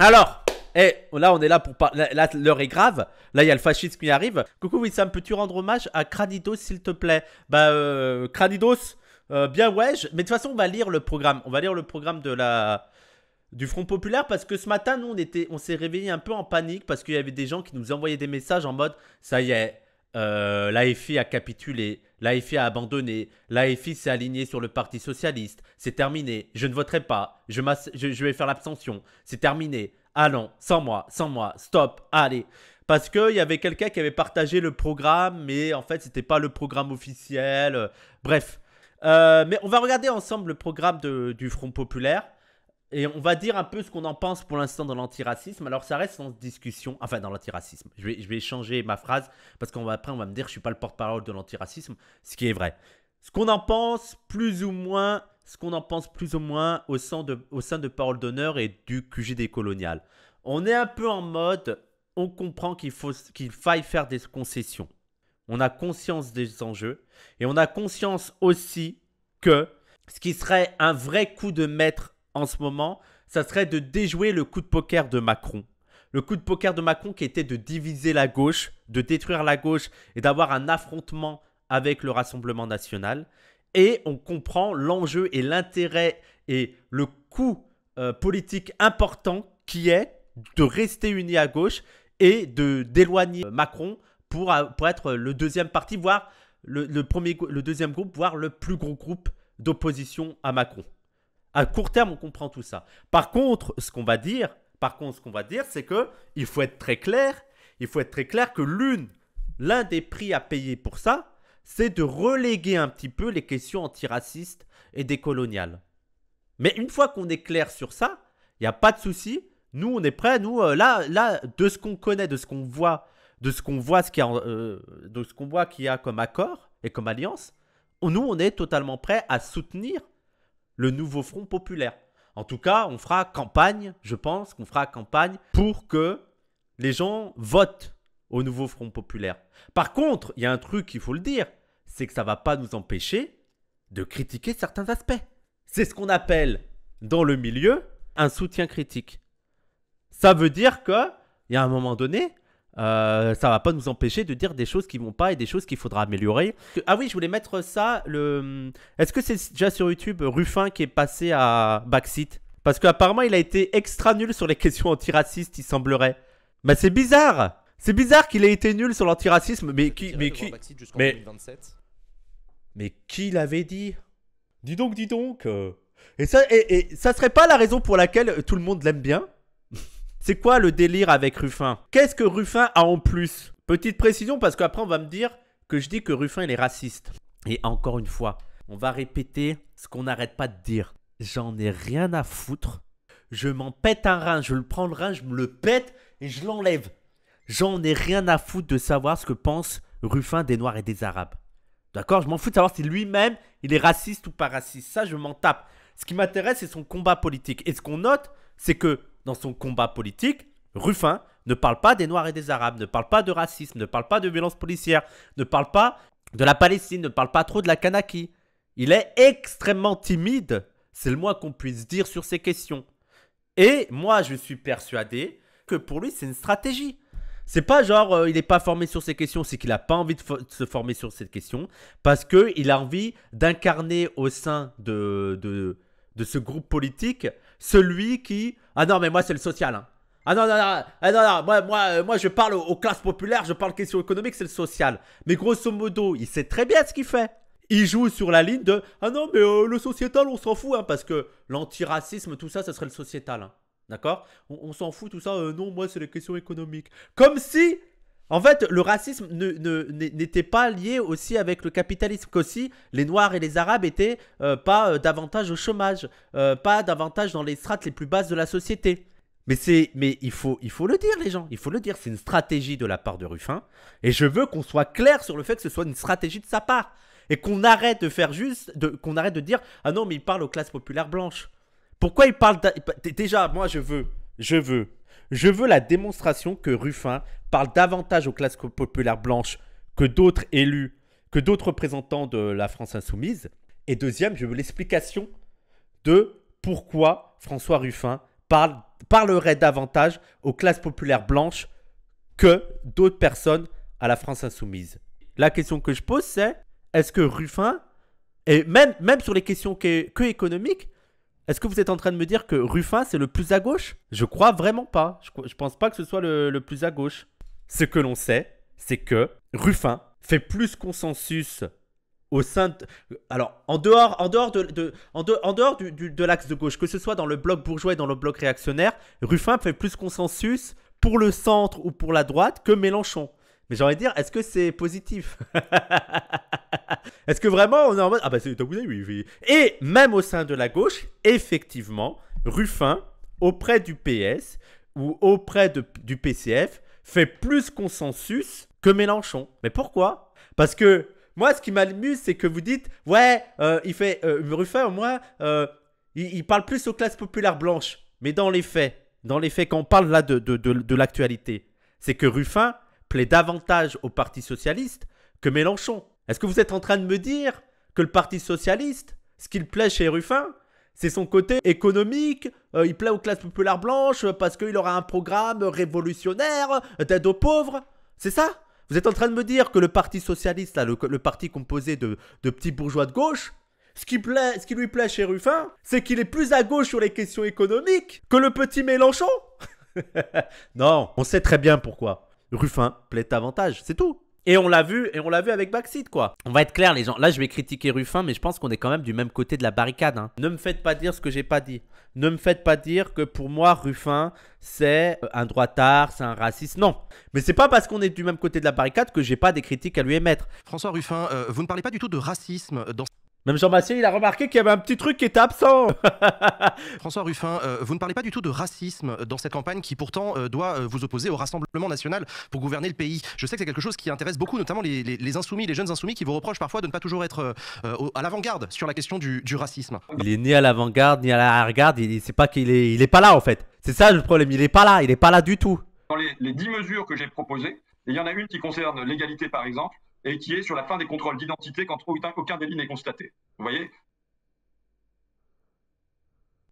Alors, eh, là, on est là pour parler. Là, l'heure est grave. Là, il y a le fascisme qui arrive. Coucou Wissam, peux-tu rendre hommage à Cranidos, s'il te plaît Bah, euh, euh bien ouais. Mais de toute façon, on va lire le programme. On va lire le programme de la du Front Populaire parce que ce matin, nous, on, était... on s'est réveillé un peu en panique parce qu'il y avait des gens qui nous envoyaient des messages en mode ça y est, euh, l'AFI a capitulé, l'AFI a abandonné, l'AFI s'est aligné sur le Parti Socialiste, c'est terminé, je ne voterai pas, je, vais faire l'abstention, c'est terminé, ah sans moi, sans moi, stop, allez. Parce qu'il y avait quelqu'un qui avait partagé le programme, mais en fait, c'était pas le programme officiel, bref. Euh, mais on va regarder ensemble le programme du Front Populaire et on va dire un peu ce qu'on en pense pour l'instant dans l'antiracisme. Alors ça reste sans discussion, enfin dans l'antiracisme. Je vais, changer ma phrase parce qu'après on, on va me dire que je suis pas le porte-parole de l'antiracisme, ce qui est vrai. Ce qu'on en pense plus ou moins, ce qu'on en pense plus ou moins au sein de, au sein de Parole d'honneur et du QG colonial On est un peu en mode, on comprend qu'il qu'il faille faire des concessions. On a conscience des enjeux et on a conscience aussi que ce qui serait un vrai coup de maître en ce moment, ça serait de déjouer le coup de poker de Macron. Le coup de poker de Macron qui était de diviser la gauche, de détruire la gauche et d'avoir un affrontement avec le Rassemblement national. Et on comprend l'enjeu et l'intérêt et le coût euh, politique important qui est de rester unis à gauche et de d'éloigner Macron pour, pour, être le deuxième parti, voire le, premier, le deuxième groupe, voire le plus gros groupe d'opposition à Macron. À court terme, on comprend tout ça. Par contre, ce qu'on va dire, par contre, ce qu'on va dire, c'est que il faut être très clair. Il faut être très clair que l'une, l'un des prix à payer pour ça, c'est de reléguer un petit peu les questions antiracistes et décoloniales. Mais une fois qu'on est clair sur ça, il n'y a pas de souci. Nous, on est prêts. Nous, euh, là, là, de ce qu'on connaît, de ce qu'on voit, de ce qu'on voit, ce euh, de ce qu'on voit qu'il y a comme accord et comme alliance, nous, on est totalement prêt à soutenir le nouveau Front populaire. En tout cas, on fera campagne, je pense qu'on fera campagne pour que les gens votent au nouveau Front populaire. Par contre, il y a un truc qu'il faut le dire, c'est que ça ne va pas nous empêcher de critiquer certains aspects. C'est ce qu'on appelle dans le milieu un soutien critique. Ça veut dire que il y a un moment donné, euh, ça va pas nous empêcher de dire des choses qui vont pas et des choses qu'il faudra améliorer. Ah oui, je voulais mettre ça. Le... Est-ce que c'est déjà sur YouTube Ruffin qui est passé à Backseat Parce qu'apparemment, il a été extra nul sur les questions antiracistes, il semblerait. Mais c'est bizarre C'est bizarre qu'il ait été nul sur l'antiracisme, mais qui... Mais qui... Mais... qui l'avait dit Dis donc, dis donc euh. Et ça, et, et ça serait pas la raison pour laquelle tout le monde l'aime bien c'est quoi le délire avec Ruffin Qu'est-ce que Ruffin a en plus Petite précision parce qu'après on va me dire que je dis que Ruffin il est raciste. Et encore une fois, on va répéter ce qu'on n'arrête pas de dire. J'en ai rien à foutre. Je m'en pète un rein, je le prends le rein, je me le pète et je l'enlève. J'en ai rien à foutre de savoir ce que pense Ruffin des Noirs et des Arabes. D'accord Je m'en fous de savoir si lui-même il est raciste ou pas raciste. Ça, je m'en tape. Ce qui m'intéresse, c'est son combat politique. Et ce qu'on note, c'est que dans son combat politique, Ruffin ne parle pas des Noirs et des Arabes, ne parle pas de racisme, ne parle pas de violence policière, ne parle pas de la Palestine, ne parle pas trop de la Kanaki. Il est extrêmement timide, c'est le moins qu'on puisse dire sur ces questions. Et moi, je suis persuadé que pour lui, c'est une stratégie. C'est pas genre euh, il n'est pas formé sur ces questions, c'est qu'il n'a pas envie de, se former sur cette question parce qu'il a envie d'incarner au sein de, de, de, ce groupe politique celui qui ah non, mais moi, c'est le social. Hein. Ah non, non, non, ah non, non, moi, moi, euh, moi je parle aux, classes populaires, je parle question économique, c'est le social. Mais grosso modo, il sait très bien ce qu'il fait. Il joue sur la ligne de Ah non, mais euh, le sociétal, on s'en fout, hein, parce que l'antiracisme, tout ça, ça serait le sociétal. Hein. D'accord On, s'en fout, tout ça. Euh, non, moi, c'est les questions économiques. Comme si en fait, le racisme n'était pas lié aussi avec le capitalisme qu'aussi les Noirs et les Arabes étaient euh, pas euh, davantage au chômage, euh, pas davantage dans les strates les plus basses de la société. Mais c'est, mais il faut, il faut le dire les gens, il faut le dire, c'est une stratégie de la part de Ruffin, et je veux qu'on soit clair sur le fait que ce soit une stratégie de sa part et qu'on arrête de faire juste, qu'on arrête de dire ah non mais il parle aux classes populaires blanches. Pourquoi il parle déjà moi je veux, je veux je veux la démonstration que Ruffin parle davantage aux classes populaires blanches que d'autres élus, que d'autres représentants de la France insoumise. Et deuxième, je veux l'explication de pourquoi François Ruffin parlerait davantage aux classes populaires blanches que d'autres personnes à la France insoumise. La question que je pose, c'est est-ce que Ruffin, et même, même sur les questions que économiques, est-ce que vous êtes en train de me dire que Ruffin, c'est le plus à gauche Je crois vraiment pas. Je, pense pas que ce soit le, plus à gauche. Ce que l'on sait, c'est que Ruffin fait plus consensus au sein de... alors en dehors en dehors de, en, dehors de l'axe de gauche que ce soit dans le bloc bourgeois et dans le bloc réactionnaire Ruffin fait plus consensus pour le centre ou pour la droite que Mélenchon mais j'ai envie de dire, est-ce que c'est positif Est-ce que vraiment on est en mode Ah bah c'est oui, oui. Et même au sein de la gauche, effectivement, Ruffin, auprès du PS ou auprès du PCF, fait plus consensus que Mélenchon. Mais pourquoi Parce que moi, ce qui m'amuse, c'est que vous dites Ouais, euh, il fait. Euh, Ruffin, au moins, euh, il, parle plus aux classes populaires blanches. Mais dans les faits, dans les faits, quand on parle là de, de, de, de l'actualité, c'est que Ruffin, plaît davantage au Parti socialiste que Mélenchon. Est-ce que vous êtes en train de me dire que le Parti socialiste, ce qu'il plaît chez Ruffin, c'est son côté économique, euh, il plaît aux classes populaires blanches parce qu'il aura un programme révolutionnaire d'aide aux pauvres C'est ça Vous êtes en train de me dire que le Parti socialiste, le, parti composé de, petits bourgeois de gauche, ce qui, plaît, ce qui, lui plaît chez Ruffin, c'est qu'il est plus à gauche sur les questions économiques que le petit Mélenchon. non, on sait très bien pourquoi. Ruffin plaît davantage, c'est tout. Et on l'a vu, et on l'a vu avec Backseat, quoi. On va être clair, les gens. Là, je vais critiquer Ruffin, mais je pense qu'on est quand même du même côté de la barricade. Hein. Ne me faites pas dire ce que j'ai pas dit. Ne me faites pas dire que pour moi, Ruffin, c'est euh, un droitard, c'est un raciste. Non. Mais c'est pas parce qu'on est du même côté de la barricade que j'ai pas des critiques à lui émettre. François Ruffin, euh, vous ne parlez pas du tout de racisme dans même jean massier il a remarqué qu'il y avait un petit truc qui était absent. François Ruffin, euh, vous ne parlez pas du tout de racisme dans cette campagne qui pourtant euh, doit euh, vous opposer au Rassemblement national pour gouverner le pays. Je sais que c'est quelque chose qui intéresse beaucoup, notamment les, insoumis, les jeunes insoumis qui vous reprochent parfois de ne pas toujours être à l'avant-garde sur la question du, racisme. Il est ni à l'avant-garde ni à l'arrière-garde. Il, c'est pas qu'il est, pas là en fait. C'est ça le problème. Il n'est pas là. Il n'est pas là du tout. Dans les dix mesures que j'ai proposées, il y en a une qui concerne l'égalité par exemple et qui est sur la fin des contrôles d'identité quand aucun délit n'est constaté. Vous voyez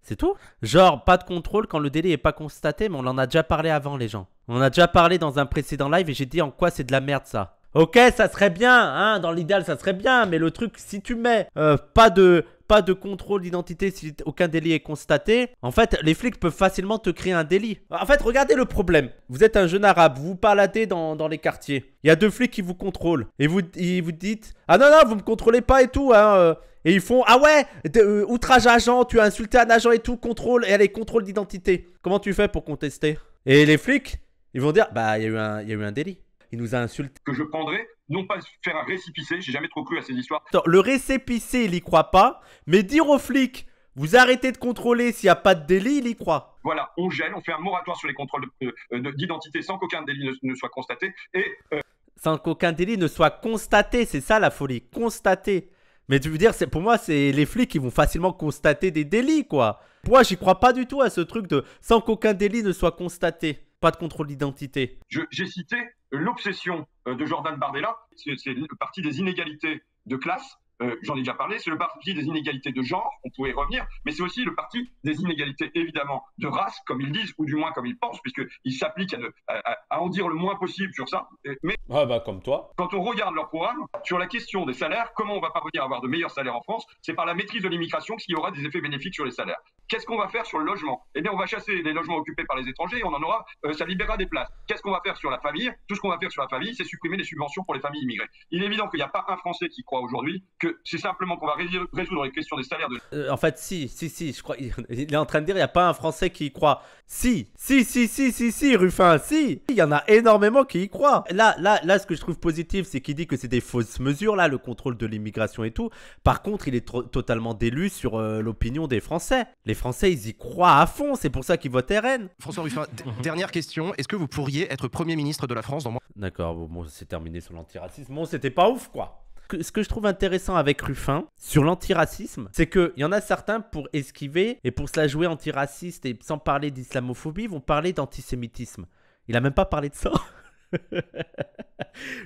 C'est tout Genre, pas de contrôle quand le délit n'est pas constaté, mais on en a déjà parlé avant, les gens. On en a déjà parlé dans un précédent live et j'ai dit en quoi c'est de la merde ça. Ok, ça serait bien, hein, dans l'idéal, ça serait bien, mais le truc, si tu mets euh, pas de pas de contrôle d'identité si aucun délit est constaté, en fait, les flics peuvent facilement te créer un délit. En fait, regardez le problème. Vous êtes un jeune arabe, vous vous dans, les quartiers. Il y a deux flics qui vous contrôlent. Et vous, vous dites Ah non, non, vous me contrôlez pas et tout. Hein, euh. Et ils font Ah ouais, euh, outrage agent, tu as insulté un agent et tout, contrôle. Et allez, contrôle d'identité. Comment tu fais pour contester Et les flics, ils vont dire Bah, il y a eu un délit. Il nous a insulté. Que je prendrai, non pas faire un récépissé, j'ai jamais trop cru à ces histoires. le récépissé, il y croit pas, mais dire aux flics, vous arrêtez de contrôler s'il y a pas de délit, il y croit. Voilà, on gèle, on fait un moratoire sur les contrôles euh, euh, d'identité sans qu'aucun délit ne, soit constaté et. Euh, sans qu'aucun délit ne soit constaté, c'est ça la folie, constater. Mais tu veux dire, pour moi, c'est les flics qui vont facilement constater des délits, quoi. Moi, j'y crois pas du tout à ce truc de sans qu'aucun délit ne soit constaté. Pas de contrôle d'identité. J'ai cité l'obsession euh, de Jordan Bardella, c'est partie des inégalités de classe euh, j'en ai déjà parlé, c'est le parti des inégalités de genre, on pourrait y revenir, mais c'est aussi le parti des inégalités, évidemment, de race, comme ils disent, ou du moins comme ils pensent, puisqu'ils s'appliquent à, à, en dire le moins possible sur ça. Euh, mais ah, bah comme toi. quand on regarde leur programme, sur la question des salaires, comment on va parvenir à avoir de meilleurs salaires en France, c'est par la maîtrise de l'immigration qu'il y aura des effets bénéfiques sur les salaires. Qu'est-ce qu'on va faire sur le logement Eh bien, on va chasser les logements occupés par les étrangers, et on en aura, euh, ça libérera des places. Qu'est-ce qu'on va faire sur la famille Tout ce qu'on va faire sur la famille, c'est supprimer les subventions pour les familles immigrées. Il est évident qu'il n'y a pas un Français qui croit aujourd'hui que c'est simplement qu'on va résoudre les questions des salaires de. Euh, en fait, si, si, si, je crois. Il est en train de dire, il n'y a pas un Français qui y croit. Si, si, si, si, si, si, Ruffin, si. Il y en a énormément qui y croient. Là, là, là, ce que je trouve positif, c'est qu'il dit que c'est des fausses mesures, là, le contrôle de l'immigration et tout. Par contre, il est totalement délu sur euh, l'opinion des Français. Les Français, ils y croient à fond. C'est pour ça qu'ils votent RN. François Ruffin, dernière question. Est-ce que vous pourriez être Premier ministre de la France dans D'accord, bon, c'est terminé sur l'antiracisme. Bon, c'était pas ouf, quoi ce que je trouve intéressant avec Ruffin sur l'antiracisme, c'est qu'il y en a certains pour esquiver et pour se la jouer antiraciste et sans parler d'islamophobie, vont parler d'antisémitisme. Il a même pas parlé de ça.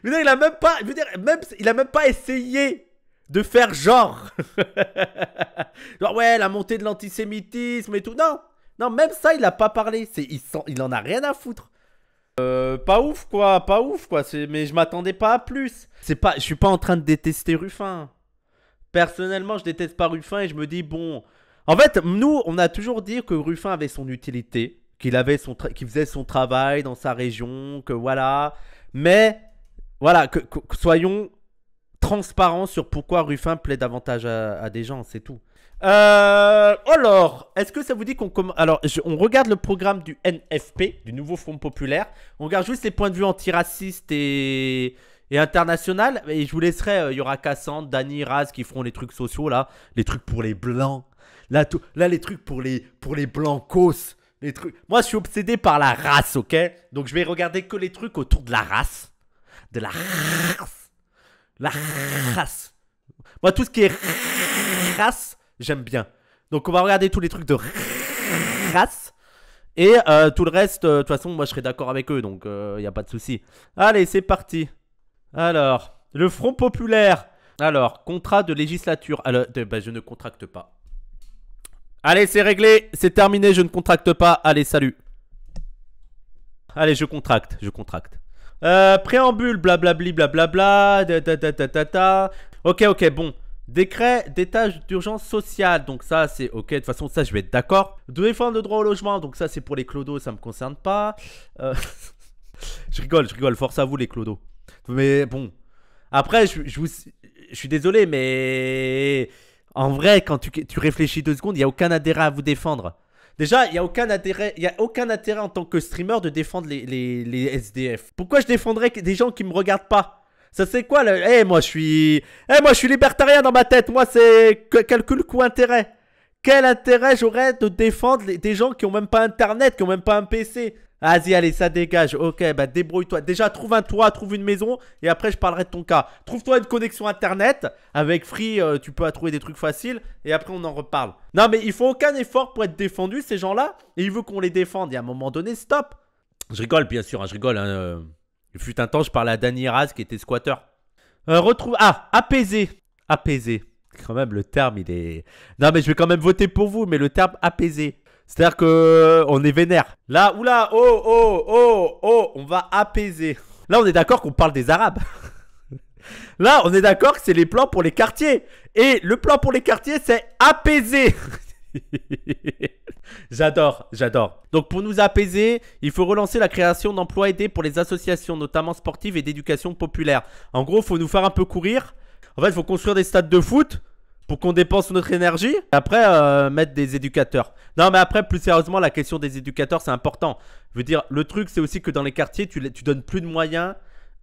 il a même pas, dire, même, il a même pas essayé de faire genre. genre, ouais, la montée de l'antisémitisme et tout. Non, non, même ça, il n'a pas parlé. Il, il en a rien à foutre. Euh, pas ouf quoi, pas ouf quoi, mais je m'attendais pas à plus. C'est pas, je suis pas en train de détester Ruffin. Personnellement, je déteste pas Ruffin et je me dis bon. En fait, nous, on a toujours dit que Ruffin avait son utilité, qu'il avait son, faisait son travail dans sa région, que voilà. Mais voilà, que, soyons transparents sur pourquoi Ruffin plaît davantage à des gens, c'est tout. Euh, alors, est-ce que ça vous dit qu'on Alors, on regarde le programme du NFP, du nouveau Front Populaire. On regarde juste les points de vue antiracistes et, et international. Et je vous laisserai, euh, il y aura Cassandre, Dani, Raz qui feront les trucs sociaux là, les trucs pour les blancs. Là, là les trucs pour les pour les blancos, les trucs. Moi, je suis obsédé par la race, ok Donc je vais regarder que les trucs autour de la race, de la race, la race. Moi, tout ce qui est race j'aime bien. Donc on va regarder tous les trucs de race. Et euh, tout le reste, euh, de toute façon, moi je serai d'accord avec eux, donc il euh, n'y a pas de souci. Allez, c'est parti. Alors, le Front Populaire. Alors, contrat de législature. Alors, bah, je ne contracte pas. Allez, c'est réglé, c'est terminé, je ne contracte pas. Allez, salut. Allez, je contracte, je contracte. préambule, blablabli, blablabla, Ok, ok, bon. Décret d'état d'urgence sociale, donc ça c'est ok, de toute façon ça je vais être d'accord. De défendre le droit au logement, donc ça c'est pour les clodos, ça me concerne pas. Euh, je rigole, je rigole, force à vous les clodos. Mais bon, après je, vous... je suis désolé, mais en vrai quand tu, réfléchis deux secondes, il n'y a aucun intérêt à vous défendre. Déjà, il n'y a, aucun intérêt, y a aucun intérêt en tant que streamer de défendre les, SDF. Pourquoi je défendrais des gens qui ne me regardent pas ça c'est quoi le... Eh moi je suis... Eh moi je suis libertarien dans ma tête, moi c'est calcul coût-intérêt. Quel intérêt j'aurais de défendre des gens qui ont même pas internet, qui ont même pas un PC Vas-y, allez, ça dégage. Ok, bah débrouille-toi. Déjà, trouve un toit, trouve une maison, et après, je parlerai de ton cas. Trouve-toi une connexion internet. Avec Free, euh, tu peux trouver des trucs faciles, et après, on en reparle. Non, mais ils font aucun effort pour être défendus, ces gens-là, et ils veulent qu'on les défende. Et à un moment donné, stop. Je rigole, bien sûr, hein, je rigole. Hein, euh. Il fut un temps, je parlais à Danny Raz qui était squatter. Euh, retrouve. Ah, apaisé. Apaisé. Quand même, le terme, il est. Non, mais je vais quand même voter pour vous, mais le terme apaisé. C'est-à-dire que euh, on est vénère. Là, oula, oh, oh, oh, oh, on va apaiser. Là, on est d'accord qu'on parle des Arabes. Là, on est d'accord que c'est les plans pour les quartiers. Et le plan pour les quartiers, c'est apaiser. j'adore, j'adore. Donc pour nous apaiser, il faut relancer la création d'emplois aidés pour les associations, notamment sportives et d'éducation populaire. En gros, il faut nous faire un peu courir. En fait, il faut construire des stades de foot pour qu'on dépense notre énergie. Et après, euh, mettre des éducateurs. Non, mais après, plus sérieusement, la question des éducateurs, c'est important. Je veux dire, le truc, c'est aussi que dans les quartiers, tu donnes plus de moyens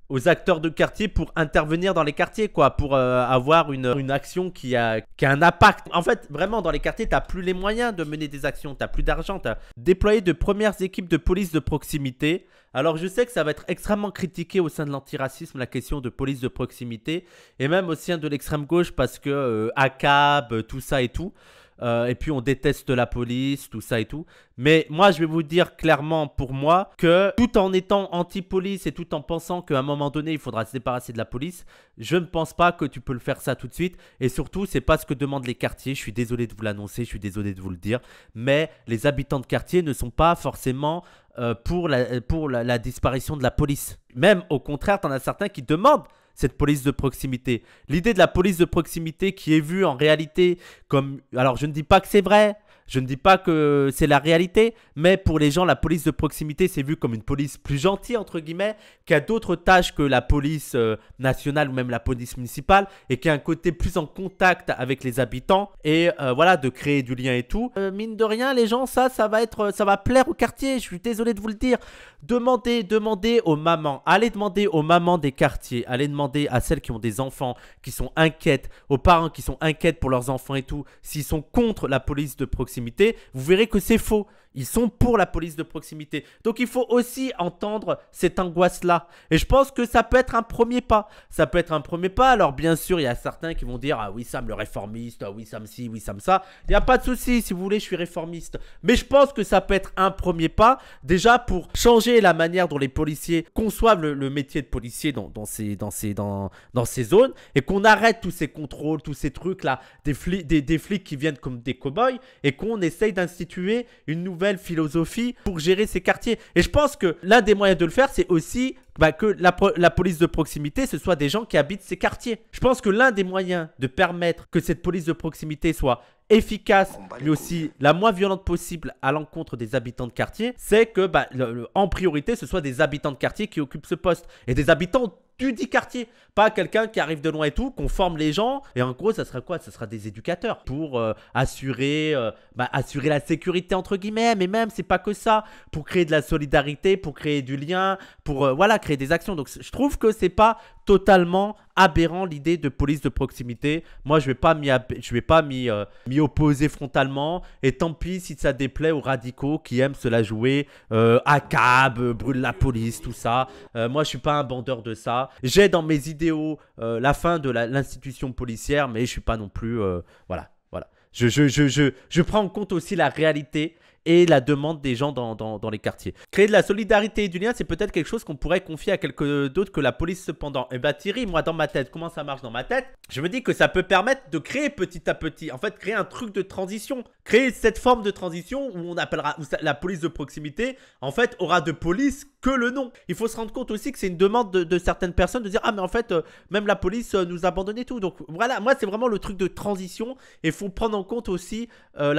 aux acteurs de quartier pour intervenir dans les quartiers, quoi, pour euh, avoir une, action qui a, qui un impact. En fait, vraiment, dans les quartiers, t'as plus les moyens de mener des actions, t'as plus d'argent, t'as déployé de premières équipes de police de proximité. Alors, je sais que ça va être extrêmement critiqué au sein de l'antiracisme, la question de police de proximité, et même au sein de l'extrême gauche, parce que euh, accab ACAB, tout ça et tout. Euh, et puis on déteste la police, tout ça et tout. Mais moi, je vais vous dire clairement pour moi que tout en étant anti-police et tout en pensant qu'à un moment donné, il faudra se débarrasser de la police, je ne pense pas que tu peux le faire ça tout de suite. Et surtout, c'est pas ce que demandent les quartiers. Je suis désolé de vous l'annoncer, je suis désolé de vous le dire. Mais les habitants de quartier ne sont pas forcément euh, pour, la, pour disparition de la police. Même au contraire, tu en as certains qui demandent cette police de proximité. L'idée de la police de proximité qui est vue en réalité comme... Alors je ne dis pas que c'est vrai, je ne dis pas que c'est la réalité, mais pour les gens, la police de proximité, c'est vu comme une police plus gentille, entre guillemets, qui a d'autres tâches que la police euh, nationale ou même la police municipale, et qui a un côté plus en contact avec les habitants, et euh, voilà, de créer du lien et tout. Euh, mine de rien, les gens, ça, ça va être, ça va plaire au quartier, je suis désolé de vous le dire. Demandez, demandez aux mamans. Allez demander aux mamans des quartiers. Allez demander à celles qui ont des enfants, qui sont inquiètes, aux parents qui sont inquiètes pour leurs enfants et tout, s'ils sont contre la police de proximité, vous verrez que c'est faux. Ils sont pour la police de proximité. Donc il faut aussi entendre cette angoisse-là. Et je pense que ça peut être un premier pas. Ça peut être un premier pas. Alors bien sûr, il y a certains qui vont dire Ah oui, Sam le réformiste, ah oui, Sam ci, oui, Sam ça. Il n'y a pas de souci, si vous voulez, je suis réformiste. Mais je pense que ça peut être un premier pas déjà pour changer la manière dont les policiers conçoivent le, métier de policier dans, ces, dans, ces, dans, dans ces zones et qu'on arrête tous ces contrôles, tous ces trucs-là, des, des, des flics qui viennent comme des cow-boys et qu'on essaye d'instituer une nouvelle philosophie pour gérer ces quartiers. Et je pense que l'un des moyens de le faire, c'est aussi bah, que la, police de proximité, ce soit des gens qui habitent ces quartiers. Je pense que l'un des moyens de permettre que cette police de proximité soit efficace, mais aussi hein. la moins violente possible à l'encontre des habitants de quartier, c'est que bah, en priorité, ce soit des habitants de quartier qui occupent ce poste. Et des habitants du dit quartier, pas quelqu'un qui arrive de loin et tout, qu'on forme les gens. Et en gros, ça sera quoi Ça sera des éducateurs pour euh, assurer, euh, bah, assurer la sécurité entre guillemets. Mais même, c'est pas que ça. Pour créer de la solidarité, pour créer du lien, pour euh, voilà créer des actions. Donc, je trouve que c'est pas totalement aberrant l'idée de police de proximité. Moi, je vais pas m'y je vais pas euh, m'y opposer frontalement et tant pis si ça déplaît aux radicaux qui aiment se la jouer euh, à cab, euh, brûle la police, tout ça. Euh, moi, je suis pas un bandeur de ça. J'ai dans mes idéaux la fin de l'institution policière, mais je suis pas non plus voilà, voilà. Je, je, je, je, je prends en compte aussi la réalité et la demande des gens dans, dans, les quartiers. Créer de la solidarité et du lien, c'est peut-être quelque chose qu'on pourrait confier à quelques d'autre que la police cependant. Et eh bah ben, Thierry, moi dans ma tête, comment ça marche dans ma tête Je me dis que ça peut permettre de créer petit à petit, en fait créer un truc de transition, créer cette forme de transition où on appellera où la police de proximité, en fait, aura de police que le nom. Il faut se rendre compte aussi que c'est une demande de, certaines personnes de dire ah mais en fait euh, même la police euh, nous nous abandonné tout. Donc voilà, moi c'est vraiment le truc de transition et faut prendre en compte aussi euh,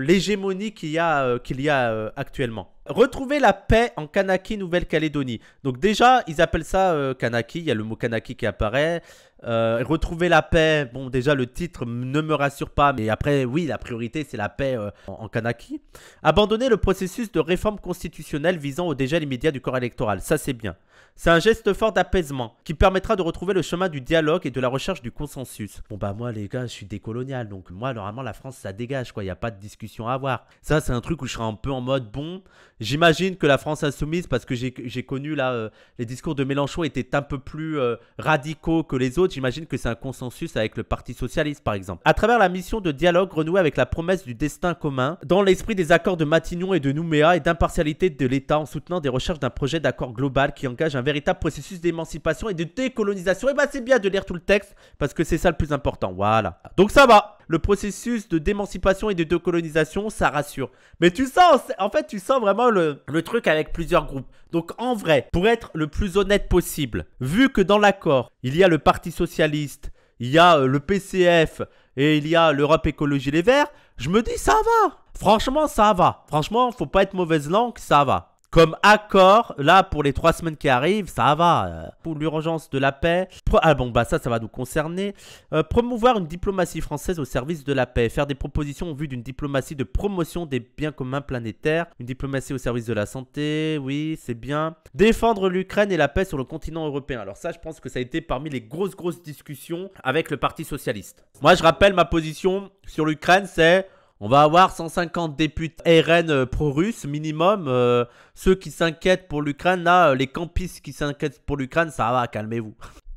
l'hégémonie qu'il y a euh, qu'il y a euh, actuellement. Retrouver la paix en Kanaki, Nouvelle-Calédonie. Donc déjà, ils appellent ça euh, Kanaki, il y a le mot Kanaki qui apparaît. retrouver la paix, bon déjà le titre ne me rassure pas, mais après oui, la priorité c'est la paix en, en, Kanaki. Abandonner le processus de réforme constitutionnelle visant au dégel immédiat du corps électoral, ça c'est bien. C'est un geste fort d'apaisement qui permettra de retrouver le chemin du dialogue et de la recherche du consensus. Bon bah moi les gars, je suis décolonial, donc moi normalement la France ça dégage quoi, il n'y a pas de discussion à avoir. Ça c'est un truc où je serai un peu en mode bon, j'imagine que la France insoumise, parce que j'ai connu là, euh, les discours de Mélenchon étaient un peu plus euh, radicaux que les autres, j'imagine que c'est un consensus avec le Parti Socialiste par exemple. À travers la mission de dialogue renouée avec la promesse du destin commun, dans l'esprit des accords de Matignon et de Nouméa et d'impartialité de l'État en soutenant des recherches d'un projet d'accord global qui engage un un véritable processus d'émancipation et de décolonisation. Et eh bah ben, c'est bien de lire tout le texte parce que c'est ça le plus important. Voilà. Donc ça va. Le processus de d'émancipation et de décolonisation, ça rassure. Mais tu sens, en fait, tu sens vraiment le, le truc avec plusieurs groupes. Donc en vrai, pour être le plus honnête possible, vu que dans l'accord, il y a le Parti Socialiste, il y a euh, le PCF et il y a l'Europe Écologie Les Verts, je me dis ça va. Franchement, ça va. Franchement, faut pas être mauvaise langue, ça va comme accord, là, pour les trois semaines qui arrivent, ça va. Euh, pour l'urgence de la paix. Ah bon, bah ça, ça va nous concerner. Euh, promouvoir une diplomatie française au service de la paix. Faire des propositions au vu d'une diplomatie de promotion des biens communs planétaires. Une diplomatie au service de la santé. Oui, c'est bien. Défendre l'Ukraine et la paix sur le continent européen. Alors ça, je pense que ça a été parmi les grosses, grosses discussions avec le Parti Socialiste. Moi, je rappelle ma position sur l'Ukraine, c'est... On va avoir 150 députés RN euh, pro-russes minimum. Euh, ceux qui s'inquiètent pour l'Ukraine, là, euh, les campistes qui s'inquiètent pour l'Ukraine, ça va, calmez-vous.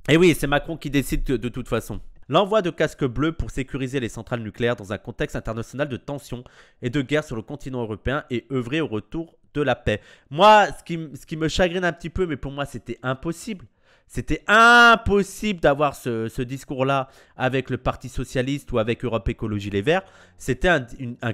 Et eh oui, c'est Macron qui décide de, toute façon. L'envoi de casques bleus pour sécuriser les centrales nucléaires dans un contexte international de tensions et de guerre sur le continent européen et œuvrer au retour de la paix. Moi, ce qui, ce qui me chagrine un petit peu, mais pour moi c'était impossible, c'était impossible d'avoir ce, discours-là avec le Parti Socialiste ou avec Europe Écologie Les Verts. C'était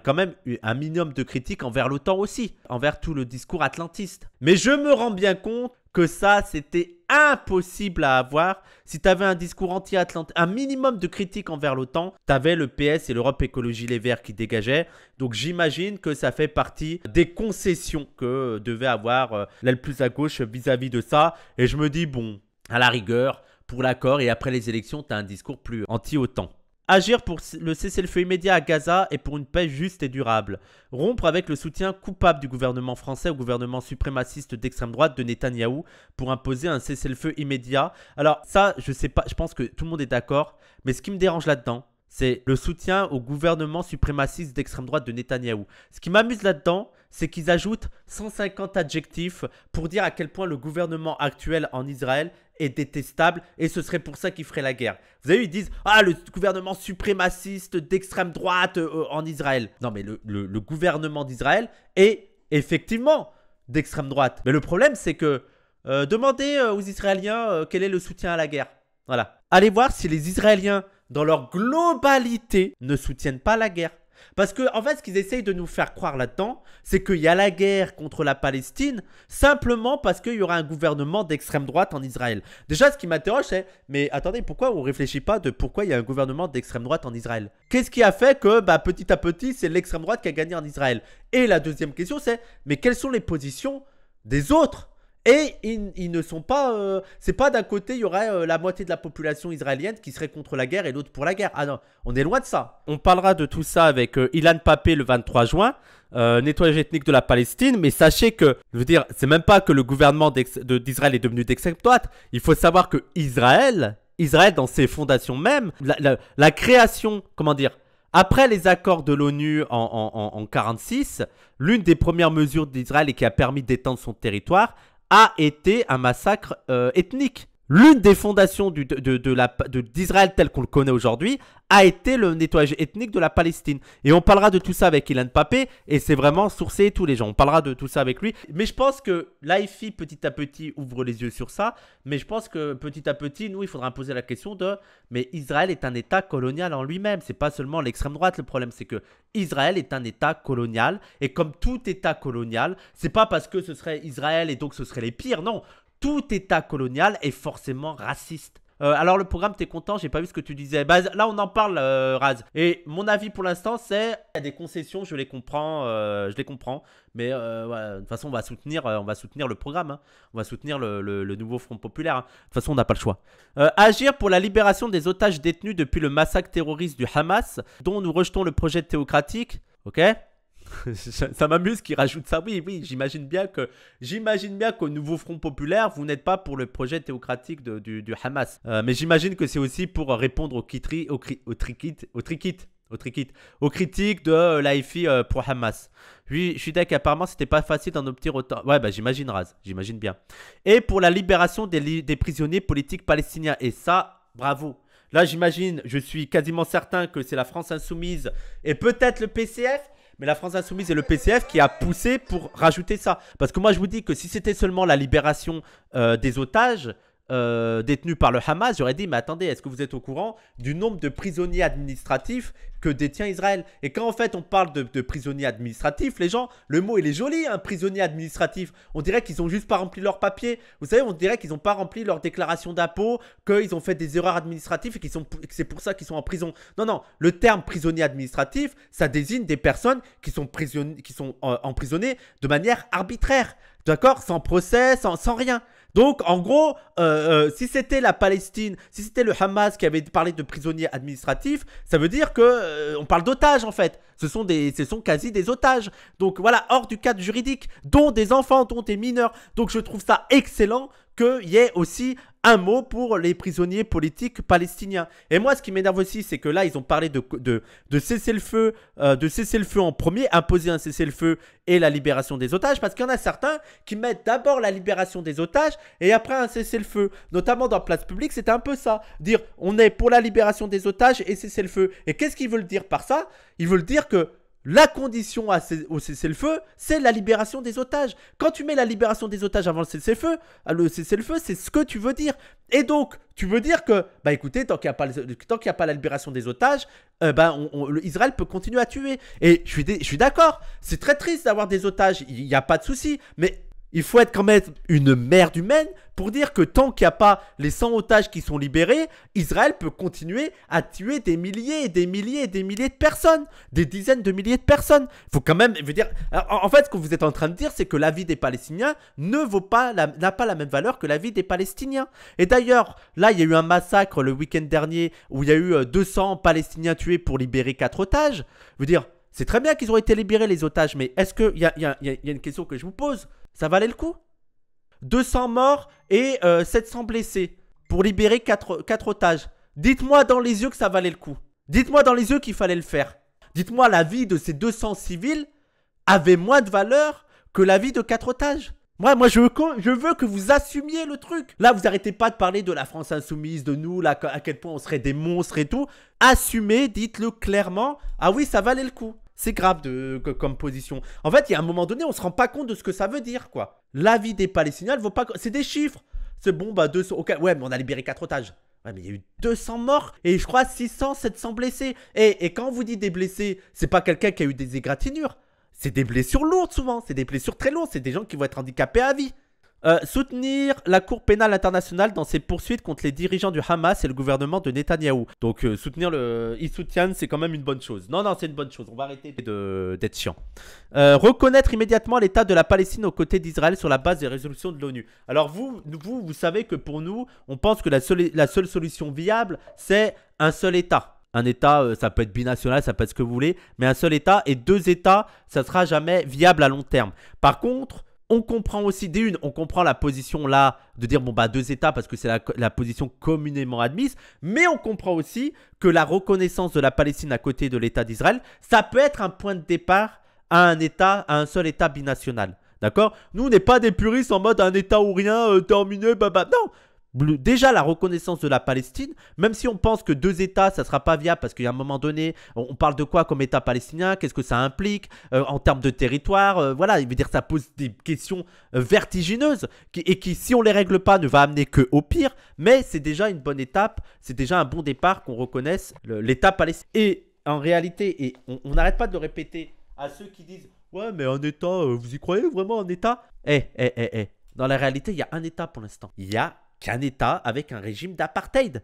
quand même un minimum de critique envers l'OTAN aussi, envers tout le discours atlantiste. Mais je me rends bien compte que ça, c'était impossible à avoir. Si tu avais un discours anti-Atlantique, un minimum de critique envers l'OTAN, tu avais le PS et l'Europe Écologie Les Verts qui dégageaient. Donc j'imagine que ça fait partie des concessions que devait avoir euh, l'aile plus à gauche vis à -vis de ça. Et je me dis, bon, à la rigueur, pour l'accord, et après les élections, tu as un discours plus anti-OTAN. Agir pour le cessez-le-feu immédiat à Gaza et pour une paix juste et durable. Rompre avec le soutien coupable du gouvernement français au gouvernement suprémaciste d'extrême droite de Netanyahou pour imposer un cessez-le-feu immédiat. Alors ça, je sais pas, je pense que tout le monde est d'accord, mais ce qui me dérange là-dedans, c'est le soutien au gouvernement suprémaciste d'extrême droite de Netanyahou. Ce qui m'amuse là-dedans, c'est qu'ils ajoutent 150 adjectifs pour dire à quel point le gouvernement actuel en Israël est détestable et ce serait pour ça qu'ils feraient la guerre. Vous avez vu, ils disent Ah, le gouvernement suprémaciste d'extrême droite euh, euh, en Israël. Non, mais le, gouvernement d'Israël est effectivement d'extrême droite. Mais le problème, c'est que euh, demandez aux Israéliens quel est le soutien à la guerre. Voilà. Allez voir si les Israéliens, dans leur globalité, ne soutiennent pas la guerre. Parce que, en fait, ce qu'ils essayent de nous faire croire là-dedans, c'est qu'il y a la guerre contre la Palestine simplement parce qu'il y aura un gouvernement d'extrême droite en Israël. Déjà, ce qui m'interroge, c'est mais attendez, pourquoi on ne réfléchit pas de pourquoi il y a un gouvernement d'extrême droite en Israël Qu'est-ce qui a fait que, bah, petit à petit, c'est l'extrême droite qui a gagné en Israël Et la deuxième question, c'est mais quelles sont les positions des autres et ils, ne sont pas. Euh, c'est pas d'un côté, il y aurait euh, la moitié de la population israélienne qui serait contre la guerre et l'autre pour la guerre. Ah non, on est loin de ça. On parlera de tout ça avec euh, Ilan Papé le 23 juin. nettoyage ethnique de la Palestine, mais sachez que, je veux dire, c'est même pas que le gouvernement d'Israël est devenu d'extrême Il faut savoir que Israël, Israël dans ses fondations même, la, la création, comment dire, après les accords de l'ONU en 1946, l'une des premières mesures d'Israël et qui a permis d'étendre son territoire, a été un massacre euh, ethnique. L'une des fondations d'Israël de, tel qu'on le connaît aujourd'hui a été le nettoyage ethnique de la Palestine. Et on parlera de tout ça avec Ilan Papé, et c'est vraiment sourcé tous les gens. On parlera de tout ça avec lui. Mais je pense que l'IFI, petit à petit, ouvre les yeux sur ça. Mais je pense que petit à petit, nous, il faudra poser la question de mais Israël est un État colonial en lui-même. C'est pas seulement l'extrême droite le problème, c'est que Israël est un État colonial. Et comme tout État colonial, c'est pas parce que ce serait Israël et donc ce serait les pires. Non, tout État colonial est forcément raciste. Euh, alors le programme, t'es content, j'ai pas vu ce que tu disais. là, on en parle, euh, Raz. Et mon avis pour l'instant, c'est il y a des concessions, je les comprends, euh, je les comprends. Mais de toute façon, on va soutenir, on va soutenir le programme. Hein. On va soutenir le, nouveau Front populaire. Hein. De toute façon, on n'a pas le choix. agir pour la libération des otages détenus depuis le massacre terroriste du Hamas, dont nous rejetons le projet théocratique. Ok ça m'amuse qu'il rajoute ça. Oui, oui, j'imagine bien que j'imagine bien qu'au nouveau Front populaire, vous n'êtes pas pour le projet théocratique du, Hamas. Euh, mais j'imagine que c'est aussi pour répondre aux kitri, aux, aux au aux aux aux critiques de euh, l'AFI euh, pour Hamas. Oui, je suis d'accord. Apparemment, c'était pas facile d'en obtenir autant. Ouais, bah j'imagine Raz, j'imagine bien. Et pour la libération des, des prisonniers politiques palestiniens. Et ça, bravo. Là, j'imagine, je suis quasiment certain que c'est la France insoumise et peut-être le PCF mais la France Insoumise et le PCF qui a poussé pour rajouter ça. Parce que moi, je vous dis que si c'était seulement la libération euh, des otages, euh, détenus par le Hamas, j'aurais dit, mais attendez, est-ce que vous êtes au courant du nombre de prisonniers administratifs que détient Israël Et quand en fait on parle de, prisonniers administratifs, les gens, le mot il est joli, un hein, prisonnier administratif. On dirait qu'ils ont juste pas rempli leurs papiers. Vous savez, on dirait qu'ils n'ont pas rempli leur déclaration d'impôt, qu'ils ont fait des erreurs administratives et sont, que c'est pour ça qu'ils sont en prison. Non, non, le terme prisonnier administratif, ça désigne des personnes qui sont, qui sont euh, emprisonnées de manière arbitraire. D'accord Sans procès, sans rien. Donc, en gros, euh, euh, si c'était la Palestine, si c'était le Hamas qui avait parlé de prisonniers administratifs, ça veut dire que euh, on parle d'otages en fait. Ce sont des, ce sont quasi des otages. Donc voilà, hors du cadre juridique, dont des enfants, dont des mineurs. Donc je trouve ça excellent qu'il y ait aussi un mot pour les prisonniers politiques palestiniens. Et moi, ce qui m'énerve aussi, c'est que là, ils ont parlé de, cesser le feu euh, de cesser le feu en premier, imposer un cessez-le-feu et la libération des otages, parce qu'il y en a certains qui mettent d'abord la libération des otages et après un cessez-le-feu. Notamment dans place publique, c'était un peu ça. Dire on est pour la libération des otages et cessez-le-feu. Et qu'est-ce qu'ils veulent dire par ça Ils veulent dire que la condition au cessez-le-feu, c'est la libération des otages. Quand tu mets la libération des otages avant le cessez-le-feu, euh, le cessez-le-feu, c'est ce que tu veux dire. Et donc, tu veux dire que, bah écoutez, tant qu'il n'y a, pas, a pas la libération des otages, euh, bah, Israël peut continuer à tuer. Et je suis d'accord, c'est très triste d'avoir des otages, il n'y a pas de souci. Mais il faut être quand même une merde humaine pour dire que tant qu'il n'y a pas les 100 otages qui sont libérés, Israël peut continuer à tuer des milliers et des milliers et des milliers de personnes, des dizaines de milliers de personnes. faut quand même, je dire, en fait, ce que vous êtes en train de dire, c'est que la vie des Palestiniens pas, n'a pas la même valeur que la vie des Palestiniens. Et d'ailleurs, là, il y a eu un massacre le week-end dernier où il y a eu 200 euh, Palestiniens tués pour libérer 4 otages. Je dire, c'est très bien qu'ils ont été libérés les otages, mais est-ce qu'il y a une question que je vous pose ça valait le coup 200 morts et 700 euh, blessés pour libérer 4, otages. Dites-moi dans les yeux que ça valait le coup. Dites-moi dans les yeux qu'il fallait le faire. Dites-moi la vie de ces 200 civils avait moins de valeur que la vie de 4 otages. Moi, moi je, veux, je veux que vous assumiez le truc. Là, vous arrêtez pas de parler de la France insoumise, de nous, là, à quel point on serait des monstres et tout. Assumez, dites-le clairement. Ah oui, ça valait le coup. C'est grave de, comme position. En fait, il y a un moment donné, on ne se rend pas compte de ce que ça veut dire, quoi. La vie des Palestiniens, elle vaut pas. C'est des chiffres. C'est bon, bah 200. Ouais, mais on a libéré 4 otages. Ouais, mais il y a eu 200 morts et je crois 600, 700 blessés. Et, et quand on vous dit des blessés, c'est pas quelqu'un qui a eu des égratignures. C'est des blessures lourdes souvent. C'est des blessures très lourdes. C'est des gens qui vont être handicapés à vie. Euh, soutenir la Cour pénale internationale dans ses poursuites contre les dirigeants du Hamas et le gouvernement de Netanyahou. Donc euh, soutenir le... Ils soutiennent, c'est quand même une bonne chose. Non, non, c'est une bonne chose. On va arrêter de... d'être chiant. Euh, reconnaître immédiatement l'état de la Palestine aux côtés d'Israël sur la base des résolutions de l'ONU. Alors vous, vous, vous savez que pour nous, on pense que la seule, la seule solution viable, c'est un seul État un État, ça peut être binational, ça peut être ce que vous voulez, mais un seul État et deux États, ça sera jamais viable à long terme. Par contre, on comprend aussi d'une, on comprend la position là de dire bon bah deux États parce que c'est la, position communément admise, mais on comprend aussi que la reconnaissance de la Palestine à côté de l'État d'Israël, ça peut être un point de départ à un État, à un seul État binational. D'accord Nous, on n'est pas des puristes en mode un État ou rien, euh, terminé, bah bah. Non Déjà la reconnaissance de la Palestine, même si on pense que deux États, ça ne sera pas viable parce qu'il y un moment donné, on parle de quoi comme État palestinien, qu'est-ce que ça implique euh, en termes de territoire, euh, voilà, il veut dire ça pose des questions euh, vertigineuses et qui, si on les règle pas, ne va amener que au pire. Mais c'est déjà une bonne étape, c'est déjà un bon départ qu'on reconnaisse l'État palestinien. Et en réalité, et on n'arrête pas de le répéter à ceux qui disent ouais, mais un État, vous y croyez vraiment un État Eh, eh, eh, eh. Dans la réalité, il y a un État pour l'instant. Il y a qu'un État avec un régime d'apartheid.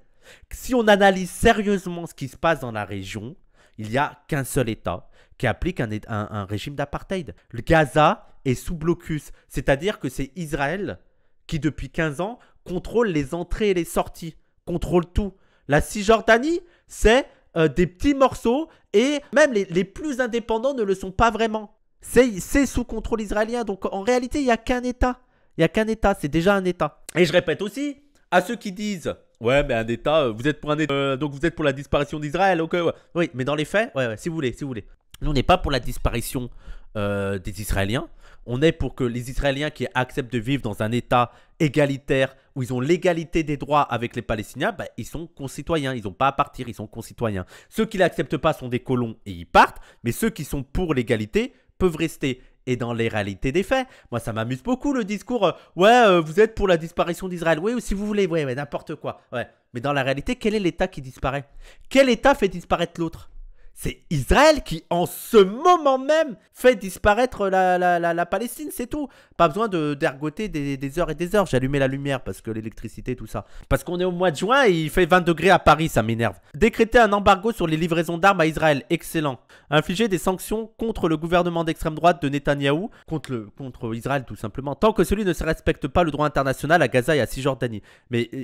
Si on analyse sérieusement ce qui se passe dans la région, il n'y a qu'un seul État qui applique un, régime d'apartheid. Le Gaza est sous blocus, c'est-à-dire que c'est Israël qui, depuis 15 ans, contrôle les entrées et les sorties, contrôle tout. La Cisjordanie, c'est euh, des petits morceaux et même les, les, plus indépendants ne le sont pas vraiment. C'est sous contrôle israélien, donc en réalité, il n'y a qu'un État. Il n'y a qu'un État, c'est déjà un État. Et je répète aussi à ceux qui disent Ouais, mais un État, euh, vous êtes pour un euh, donc vous êtes pour la disparition d'Israël, ok, Oui, mais dans les faits, ouais, si vous voulez, si vous voulez. Nous, on n'est pas pour la disparition euh, des Israéliens. On est pour que les Israéliens qui acceptent de vivre dans un État égalitaire, où ils ont l'égalité des droits avec les Palestiniens, bah, ils sont concitoyens. Ils n'ont pas à partir, ils sont concitoyens. Ceux qui l'acceptent pas sont des colons et ils partent, mais ceux qui sont pour l'égalité peuvent rester. Et dans les réalités des faits, moi ça m'amuse beaucoup le discours euh, ouais euh, vous êtes pour la disparition d'Israël, oui ou si vous voulez, ouais, mais n'importe quoi, ouais. Mais dans la réalité, quel est l'État qui disparaît Quel État fait disparaître l'autre c'est Israël qui, en ce moment même, fait disparaître la, Palestine, c'est tout. Pas besoin de d'ergoter des, heures et des heures. J'allumais la lumière parce que l'électricité, tout ça. Parce qu'on est au mois de juin et il fait 20 degrés à Paris, ça m'énerve. Décréter un embargo sur les livraisons d'armes à Israël, excellent. Infliger des sanctions contre le gouvernement d'extrême droite de Netanyahou, contre, le, contre Israël tout simplement, tant que celui ne se respecte pas le droit international à Gaza et à Cisjordanie. Mais euh,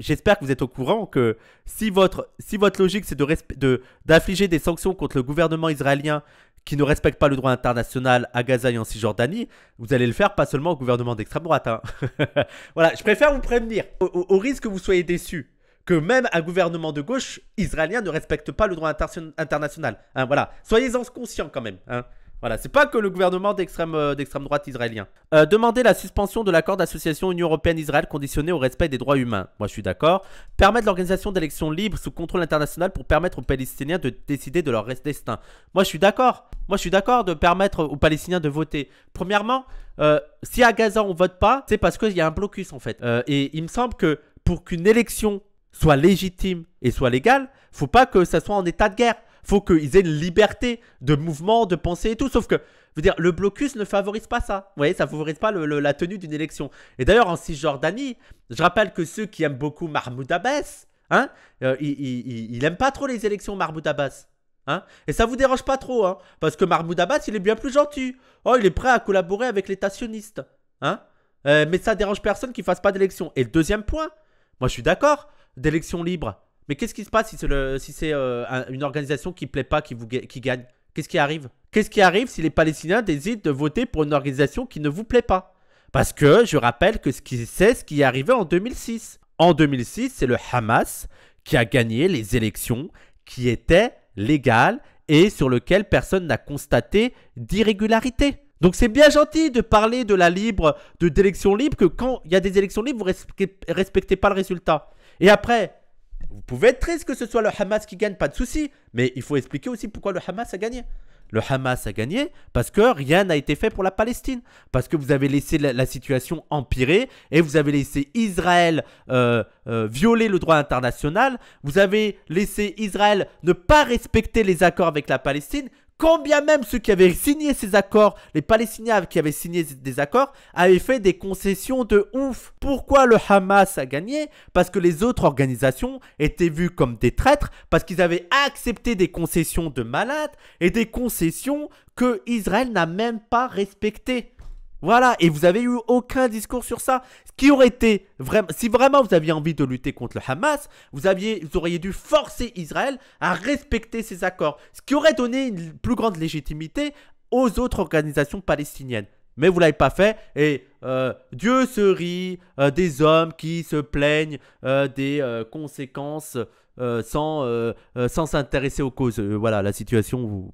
j'espère que vous êtes au courant que si votre, si votre logique c'est de, d'infliger des sanctions contre le gouvernement israélien qui ne respecte pas le droit international à Gaza et en Cisjordanie, vous allez le faire pas seulement au gouvernement d'extrême droite. Hein. voilà, je préfère vous prévenir, au, risque que vous soyez déçu, que même un gouvernement de gauche israélien ne respecte pas le droit international. Hein, voilà, soyez-en conscients quand même. Hein. Voilà, c'est pas que le gouvernement d'extrême euh, droite israélien. Euh, demander la suspension de l'accord d'association Union européenne-Israël conditionné au respect des droits humains. Moi, je suis d'accord. Permettre l'organisation d'élections libres sous contrôle international pour permettre aux Palestiniens de décider de leur destin. Moi, je suis d'accord. Moi, je suis d'accord de permettre aux Palestiniens de voter. Premièrement, euh, si à Gaza on vote pas, c'est parce qu'il y a un blocus en fait. et il me semble que pour qu'une élection soit légitime et soit légale, faut pas que ça soit en état de guerre faut qu'ils aient une liberté de mouvement, de pensée et tout. Sauf que, je veux dire, le blocus ne favorise pas ça. Vous voyez, ça favorise pas la tenue d'une élection. Et d'ailleurs, en Cisjordanie, je rappelle que ceux qui aiment beaucoup Mahmoud Abbas, hein, euh, il, pas trop les élections Mahmoud Abbas. Hein et ça vous dérange pas trop, hein, parce que Mahmoud Abbas, il est bien plus gentil. Oh, il est prêt à collaborer avec l'État sioniste. Hein euh, mais ça dérange personne qu'il fasse pas d'élection. Et le deuxième point, moi je suis d'accord, d'élection libre. Mais qu'est-ce qui se passe si c'est, euh, une organisation qui ne plaît pas, qui, vous, qui gagne Qu'est-ce qui arrive Qu'est-ce qui arrive si les Palestiniens décident de voter pour une organisation qui ne vous plaît pas Parce que je rappelle que c'est ce qui est arrivé en 2006. En 2006, c'est le Hamas qui a gagné les élections qui étaient légales et sur lequel personne n'a constaté d'irrégularité. Donc c'est bien gentil de parler de la libre, d'élections libres, que quand il y a des élections libres, vous ne respectez pas le résultat. Et après, vous pouvez être triste que ce soit le Hamas qui gagne, pas de souci. Mais il faut expliquer aussi pourquoi le Hamas a gagné. Le Hamas a gagné parce que rien n'a été fait pour la Palestine. Parce que vous avez laissé la, situation empirer et vous avez laissé Israël euh, euh, violer le droit international. Vous avez laissé Israël ne pas respecter les accords avec la Palestine quand bien même ceux qui avaient signé ces accords, les Palestiniens qui avaient signé des accords, avaient fait des concessions de ouf. Pourquoi le Hamas a gagné Parce que les autres organisations étaient vues comme des traîtres, parce qu'ils avaient accepté des concessions de malades et des concessions que Israël n'a même pas respectées. Voilà, et vous avez eu aucun discours sur ça. Ce qui aurait été vraiment, si vraiment vous aviez envie de lutter contre le Hamas, vous, aviez, vous auriez dû forcer Israël à respecter ces accords. Ce qui aurait donné une plus grande légitimité aux autres organisations palestiniennes. Mais vous ne l'avez pas fait et euh, Dieu se rit euh, des hommes qui se plaignent euh, des conséquences sans s'intéresser aux causes. voilà la situation.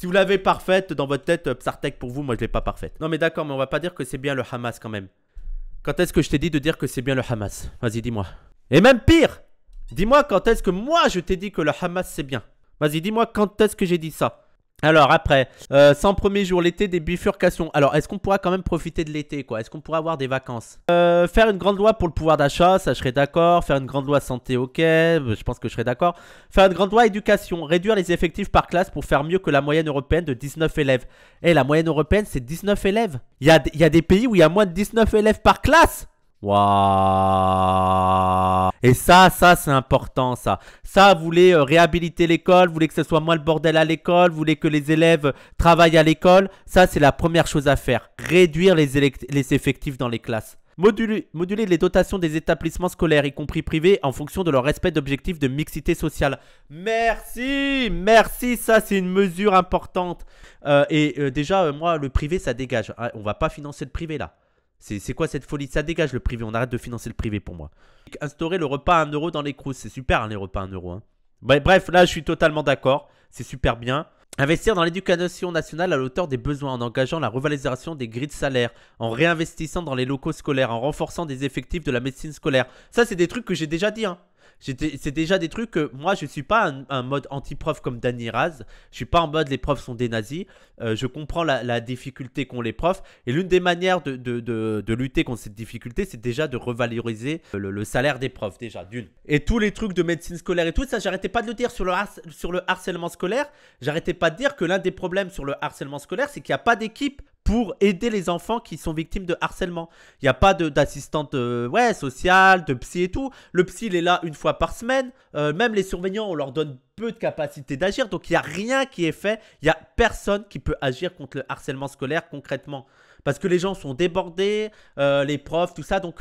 Si vous l'avez parfaite dans votre tête, euh, Psartek pour vous, moi je l'ai pas parfaite. Non mais d'accord, mais on va pas dire que c'est bien le Hamas quand même. Quand est-ce que je t'ai dit de dire que c'est bien le Hamas Vas-y, dis-moi. Et même pire Dis-moi quand est-ce que moi je t'ai dit que le Hamas c'est bien. Vas-y, dis-moi quand est-ce que j'ai dit ça alors après, 100 euh, premiers jours l'été, des bifurcations. Alors est-ce qu'on pourra quand même profiter de l'été quoi Est-ce qu'on pourra avoir des vacances euh, Faire une grande loi pour le pouvoir d'achat, ça je serais d'accord. Faire une grande loi santé, ok, euh, je pense que je serais d'accord. Faire une grande loi éducation, réduire les effectifs par classe pour faire mieux que la moyenne européenne de 19 élèves. Eh la moyenne européenne c'est 19 élèves. Il y a, des pays où il y a moins de 19 élèves par classe Waouh Et ça, ça c'est important ça. Ça, voulait euh, réhabiliter l'école, vous voulez que ce soit moins le bordel à l'école, vous voulez que les élèves euh, travaillent à l'école. Ça, c'est la première chose à faire. Réduire les, effectifs dans les classes. Moduler, les dotations des établissements scolaires, y compris privés, en fonction de leur respect d'objectifs de mixité sociale. Merci, merci, ça c'est une mesure importante. Euh, et déjà, moi, le privé, ça dégage. Ah, on va pas financer le privé là. C'est quoi cette folie Ça dégage le privé, on arrête de financer le privé pour moi. Instaurer le repas à 1€ dans les crous, c'est super hein, les repas à 1€. Hein. Bref, là je suis totalement d'accord, c'est super bien. Investir dans l'éducation nationale à l'auteur des besoins en engageant la revalorisation des grilles de salaire, en réinvestissant dans les locaux scolaires, en renforçant des effectifs de la médecine scolaire. Ça, c'est des trucs que j'ai déjà dit. Hein. C'est déjà des trucs que moi, je suis pas un, mode anti-prof comme Danny Raz. Je suis pas en mode les profs sont des nazis. Euh, je comprends la, difficulté qu'ont les profs. Et l'une des manières de, lutter contre cette difficulté, c'est déjà de revaloriser le, salaire des profs, déjà, d'une. Et tous les trucs de médecine scolaire et tout ça, j'arrêtais pas de le dire sur le, sur le harcèlement scolaire. J'arrêtais pas de dire que l'un des problèmes sur le harcèlement scolaire, c'est qu'il n'y a pas d'équipe pour aider les enfants qui sont victimes de harcèlement. Il n'y a pas d'assistante euh, ouais, sociale, de psy et tout. Le psy, il est là une fois par semaine. Euh, même les surveillants, on leur donne peu de capacité d'agir. Donc, il n'y a rien qui est fait. Il n'y a personne qui peut agir contre le harcèlement scolaire concrètement. Parce que les gens sont débordés, euh, les profs, tout ça. Donc,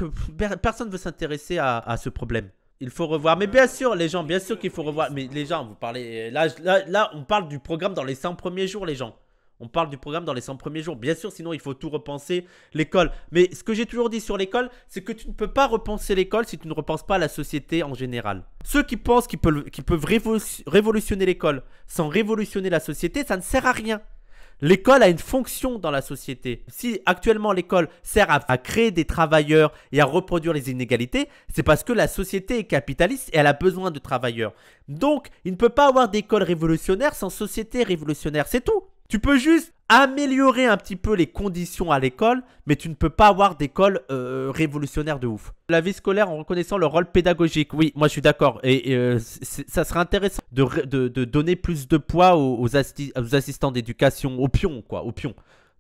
personne ne veut s'intéresser à, ce problème. Il faut revoir. Mais bien sûr, les gens, bien sûr qu'il faut revoir. Mais les gens, vous parlez. là, là, on parle du programme dans les 100 premiers jours, les gens. On parle du programme dans les 100 premiers jours. Bien sûr, sinon il faut tout repenser l'école. Mais ce que j'ai toujours dit sur l'école, c'est que tu ne peux pas repenser l'école si tu ne repenses pas la société en général. Ceux qui pensent qu'ils peuvent, révolutionner l'école sans révolutionner la société, ça ne sert à rien. L'école a une fonction dans la société. Si actuellement l'école sert à, à, créer des travailleurs et à reproduire les inégalités, c'est parce que la société est capitaliste et elle a besoin de travailleurs. Donc, il ne peut pas avoir d'école révolutionnaire sans société révolutionnaire, c'est tout. Tu peux juste améliorer un petit peu les conditions à l'école, mais tu ne peux pas avoir d'école euh, révolutionnaire de ouf. La vie scolaire en reconnaissant le rôle pédagogique, oui, moi je suis d'accord. Et, euh, ça serait intéressant de, donner plus de poids aux, aux, assistants d'éducation, aux pions, quoi, aux pions.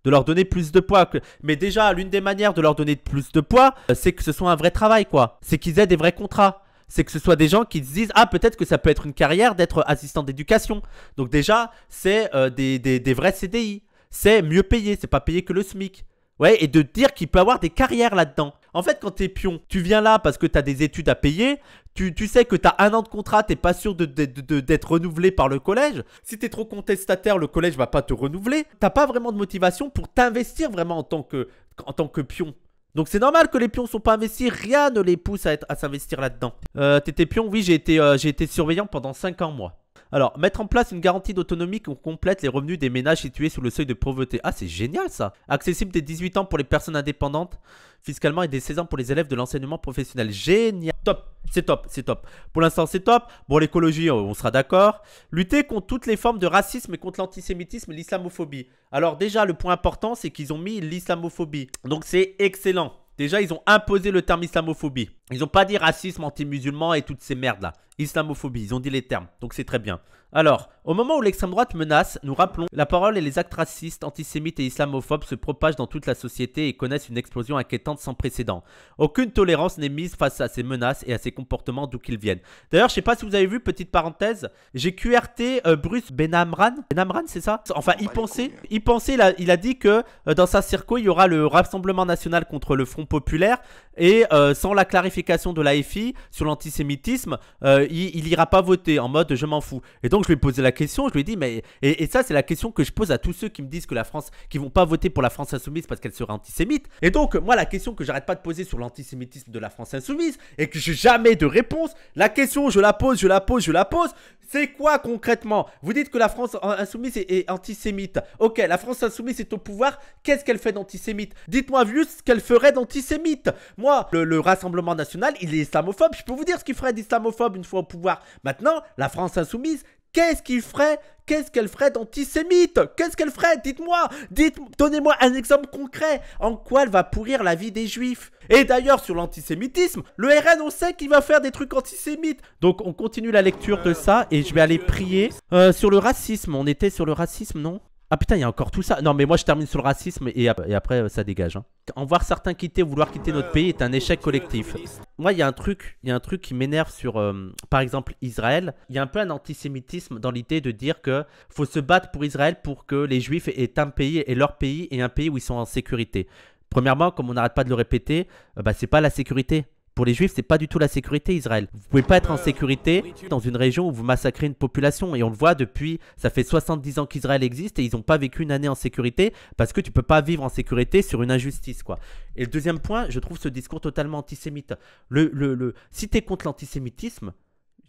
De leur donner plus de poids. Mais déjà, l'une des manières de leur donner plus de poids, euh, c'est que ce soit un vrai travail, quoi. C'est qu'ils aient des vrais contrats c'est que ce soit des gens qui se disent Ah, peut-être que ça peut être une carrière d'être assistant d'éducation. Donc, déjà, c'est euh, des, vrais CDI. C'est mieux payé, c'est pas payé que le SMIC. Ouais, et de dire qu'il peut avoir des carrières là-dedans. En fait, quand t'es pion, tu viens là parce que t'as des études à payer, tu, sais que t'as un an de contrat, t'es pas sûr d'être de, d'être renouvelé par le collège. Si t'es trop contestataire, le collège va pas te renouveler. T'as pas vraiment de motivation pour t'investir vraiment en tant que, en tant que pion. Donc c'est normal que les pions ne sont pas investis, rien ne les pousse à, s'investir là-dedans. Euh, t'étais pion, oui, j'ai été, euh, été surveillant pendant 5 ans moi. Alors, mettre en place une garantie d'autonomie qui complète les revenus des ménages situés sous le seuil de pauvreté. Ah, c'est génial ça Accessible dès 18 ans pour les personnes indépendantes fiscalement et dès 16 ans pour les élèves de l'enseignement professionnel. Génial Top C'est top, c'est top. Pour l'instant, c'est top. Bon, l'écologie, on sera d'accord. Lutter contre toutes les formes de racisme et contre l'antisémitisme et l'islamophobie. Alors déjà, le point important, c'est qu'ils ont mis l'islamophobie. Donc c'est excellent. Déjà, ils ont imposé le terme islamophobie. Ils n'ont pas dit racisme, anti-musulman et toutes ces merdes-là. Islamophobie, ils ont dit les termes. Donc c'est très bien. Alors, au moment où l'extrême droite menace, nous rappelons, la parole et les actes racistes, antisémites et islamophobes se propagent dans toute la société et connaissent une explosion inquiétante sans précédent. Aucune tolérance n'est mise face à ces menaces et à ces comportements d'où qu'ils viennent. D'ailleurs, je sais pas si vous avez vu, petite parenthèse, j'ai QRT euh, Bruce Benamran. Benamran, c'est ça Enfin, il pensait, il pensait il a dit que euh, dans sa circo, il y aura le Rassemblement National contre le Front Populaire et euh, sans la clarification de l'AFI sur l'antisémitisme, il, n'ira ira pas voter en mode je m'en fous. Et donc, je lui ai posé la question, je lui ai dit, mais. Et, ça, c'est la question que je pose à tous ceux qui me disent que la France. qui vont pas voter pour la France insoumise parce qu'elle serait antisémite. Et donc, moi, la question que j'arrête pas de poser sur l'antisémitisme de la France insoumise et que j'ai jamais de réponse, la question, je la pose, je la pose, je la pose, c'est quoi concrètement Vous dites que la France insoumise est, antisémite. Ok, la France insoumise est au pouvoir. Qu'est-ce qu'elle fait d'antisémite Dites-moi juste ce qu'elle ferait d'antisémite. Moi, le, le, Rassemblement national, il est islamophobe. Je peux vous dire ce qu'il ferait d'islamophobe une fois au pouvoir. Maintenant, la France insoumise, Qu'est-ce qu'il ferait Qu'est-ce qu'elle ferait d'antisémite Qu'est-ce qu'elle ferait Dites-moi Dites, Donnez-moi un exemple concret En quoi elle va pourrir la vie des juifs Et d'ailleurs, sur l'antisémitisme, le RN, on sait qu'il va faire des trucs antisémites Donc, on continue la lecture de ça, et je vais aller prier. Euh, sur le racisme, on était sur le racisme, non ah putain, il y a encore tout ça. Non, mais moi je termine sur le racisme et, après ça dégage. Hein. En voir certains quitter, vouloir quitter notre pays est un échec collectif. Moi, il y a un truc, il y un truc qui m'énerve sur, euh, par exemple, Israël. Il y a un peu un antisémitisme dans l'idée de dire que faut se battre pour Israël pour que les Juifs aient un pays et leur pays et un pays où ils sont en sécurité. Premièrement, comme on n'arrête pas de le répéter, euh, bah, c'est pas la sécurité. Pour les juifs, c'est pas du tout la sécurité Israël. Vous pouvez pas être en sécurité dans une région où vous massacrez une population et on le voit depuis ça fait 70 ans qu'Israël existe et ils ont pas vécu une année en sécurité parce que tu peux pas vivre en sécurité sur une injustice quoi. Et le deuxième point, je trouve ce discours totalement antisémite. Le le, le si tu es contre l'antisémitisme,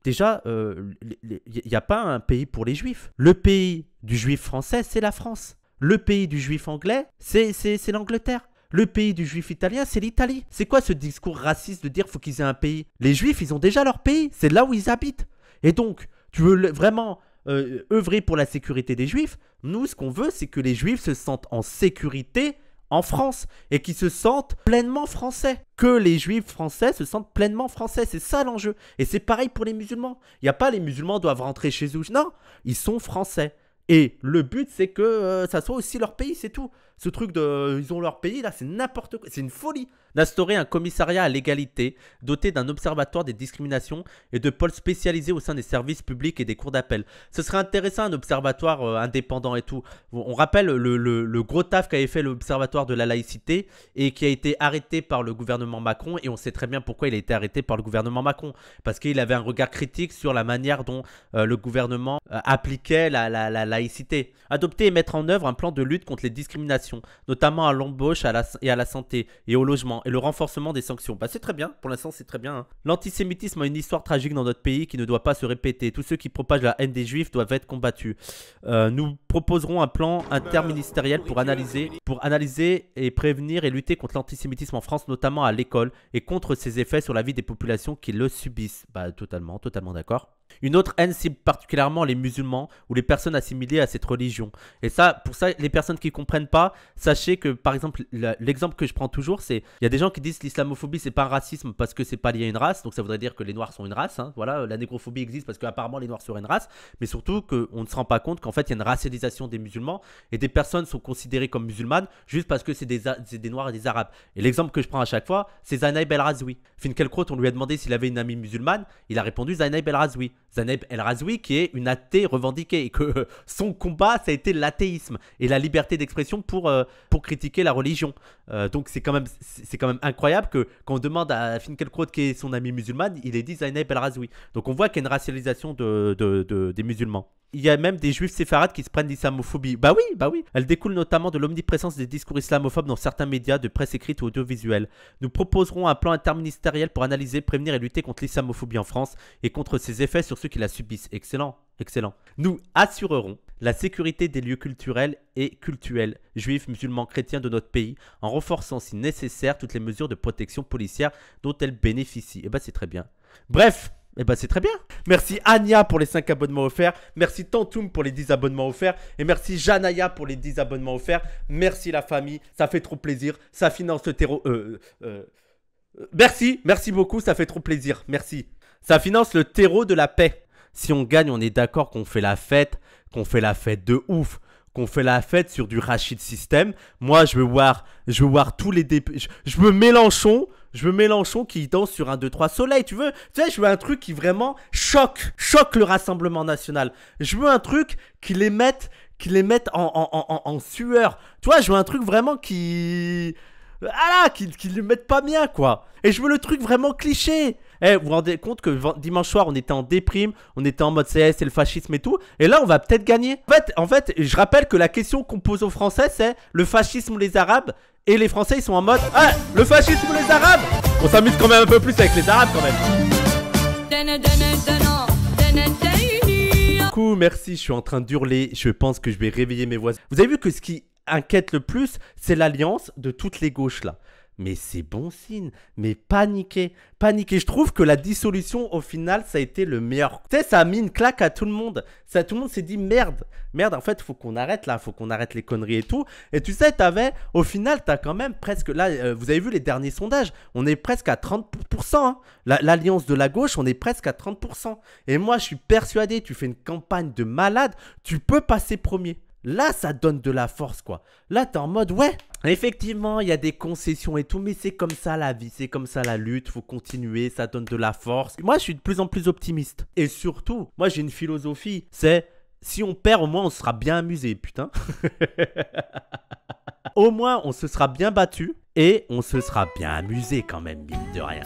déjà, il euh, n'y a pas un pays pour les juifs. Le pays du juif français, c'est la France. Le pays du juif anglais, c'est l'Angleterre. Le pays du juif italien, c'est l'Italie. C'est quoi ce discours raciste de dire faut qu'ils aient un pays Les juifs, ils ont déjà leur pays, c'est là où ils habitent. Et donc, tu veux vraiment euh, œuvrer pour la sécurité des juifs Nous, ce qu'on veut, c'est que les juifs se sentent en sécurité en France et qu'ils se sentent pleinement français. Que les juifs français se sentent pleinement français, c'est ça l'enjeu. Et c'est pareil pour les musulmans. Il n'y a pas les musulmans doivent rentrer chez eux. Non, ils sont français. Et le but, c'est que euh, ça soit aussi leur pays, c'est tout. Ce truc de. Ils ont leur pays, là, c'est n'importe quoi. C'est une folie d'instaurer un commissariat à l'égalité, doté d'un observatoire des discriminations et de pôles spécialisés au sein des services publics et des cours d'appel. Ce serait intéressant un observatoire euh, indépendant et tout. On rappelle le, gros taf qu'avait fait l'observatoire de la laïcité et qui a été arrêté par le gouvernement Macron et on sait très bien pourquoi il a été arrêté par le gouvernement Macron. Parce qu'il avait un regard critique sur la manière dont euh, le gouvernement euh, appliquait la, la, laïcité. Adopter et mettre en œuvre un plan de lutte contre les discriminations, notamment à l'embauche et à la santé et au logement et le renforcement des sanctions. Bah c'est très bien, pour l'instant c'est très bien. Hein. L'antisémitisme a une histoire tragique dans notre pays qui ne doit pas se répéter. Tous ceux qui propagent la haine des juifs doivent être combattus. Euh, nous proposerons un plan interministériel pour analyser, pour analyser et prévenir et lutter contre l'antisémitisme en France, notamment à l'école, et contre ses effets sur la vie des populations qui le subissent. Bah totalement, totalement d'accord. Une autre haine cible particulièrement les musulmans ou les personnes assimilées à cette religion. Et ça, pour ça, les personnes qui ne comprennent pas, sachez que, par exemple, l'exemple que je prends toujours, c'est il y a des gens qui disent l'islamophobie, c'est pas un racisme parce que c'est pas lié à une race, donc ça voudrait dire que les noirs sont une race. Hein. Voilà, la négrophobie existe parce qu'apparemment les noirs sont une race, mais surtout qu'on ne se rend pas compte qu'en fait il y a une racialisation des musulmans et des personnes sont considérées comme musulmanes juste parce que c'est des, noirs et des arabes. Et l'exemple que je prends à chaque fois, c'est Zainab El Razoui. on lui a demandé s'il avait une amie musulmane, il a répondu Zainab El Razoui. Zaneb El Razoui, qui est une athée revendiquée, et que euh, son combat, ça a été l'athéisme et la liberté d'expression pour, euh, pour critiquer la religion. Euh, donc c'est quand, même, quand même incroyable que quand on demande à Finkielkraut qui est son ami musulman, il est dit Zaneb El Razoui. Donc on voit qu'il y a une racialisation des musulmans. Il y a même des juifs séfarades qui se prennent d'islamophobie. Bah oui, bah oui. Elle découle notamment de l'omniprésence des discours islamophobes dans certains médias de presse écrite ou audiovisuelle. Nous proposerons un plan interministériel pour analyser, prévenir et lutter contre l'islamophobie en France et contre ses effets sur ceux qui la subissent. Excellent, excellent. Nous assurerons la sécurité des lieux culturels et cultuels, juifs, musulmans, chrétiens de notre pays, en renforçant si nécessaire toutes les mesures de protection policière dont elles bénéficient. Et eh bah ben, c'est très bien. Bref, eh bah c'est très bien. Merci Anya pour les 5 abonnements offerts. Merci Tantoum pour les 10 abonnements offerts. Et merci Janaya pour les 10 abonnements offerts. Merci la famille. Ça fait trop plaisir. Ça finance le terreau. Euh, euh, euh, merci. Merci beaucoup. Ça fait trop plaisir. Merci. Ça finance le terreau de la paix. Si on gagne, on est d'accord qu'on fait la fête. Qu'on fait la fête de ouf qu'on fait la fête sur du Rachid System. Moi, je veux voir, je veux voir tous les dép... je, veux Mélenchon, je veux Mélenchon qui danse sur un 2 3 soleil, tu veux Tu sais, je veux un truc qui vraiment choque, choque le Rassemblement national. Je veux un truc qui les mette qui les mette en, sueur. Tu vois, je veux un truc vraiment qui ah là, qui ne pas bien, quoi. Et je veux le truc vraiment cliché. Eh, vous vous rendez compte que dimanche soir, on était en déprime, on était en mode c'est le fascisme et tout. Et là, on va peut-être gagner. En fait, en fait, je rappelle que la question qu'on pose aux Français, c'est le fascisme ou les Arabes Et les Français, ils sont en mode eh, le fascisme ou les Arabes On s'amuse quand même un peu plus avec les Arabes quand même. Coucou, merci, je suis en train d'hurler, je pense que je vais réveiller mes voisins. Vous avez vu que ce qui inquiète le plus, c'est l'alliance de toutes les gauches là. Mais c'est bon signe. Mais paniquer. Paniquer. Je trouve que la dissolution, au final, ça a été le meilleur. Tu sais, ça a mis une claque à tout le monde. Ça, tout le monde s'est dit merde. Merde, en fait, faut qu'on arrête là. Faut qu'on arrête les conneries et tout. Et tu sais, t'avais, au final, t'as quand même presque. Là, euh, vous avez vu les derniers sondages. On est presque à 30%. Hein. L'alliance de la gauche, on est presque à 30%. Et moi, je suis persuadé, tu fais une campagne de malade. Tu peux passer premier. Là, ça donne de la force, quoi. Là, t'es en mode, ouais, effectivement, il y a des concessions et tout, mais c'est comme ça la vie, c'est comme ça la lutte, faut continuer, ça donne de la force. Moi, je suis de plus en plus optimiste. Et surtout, moi, j'ai une philosophie, c'est si on perd, au moins, on sera bien amusé, putain. au moins, on se sera bien battu et on se sera bien amusé quand même, mine de rien.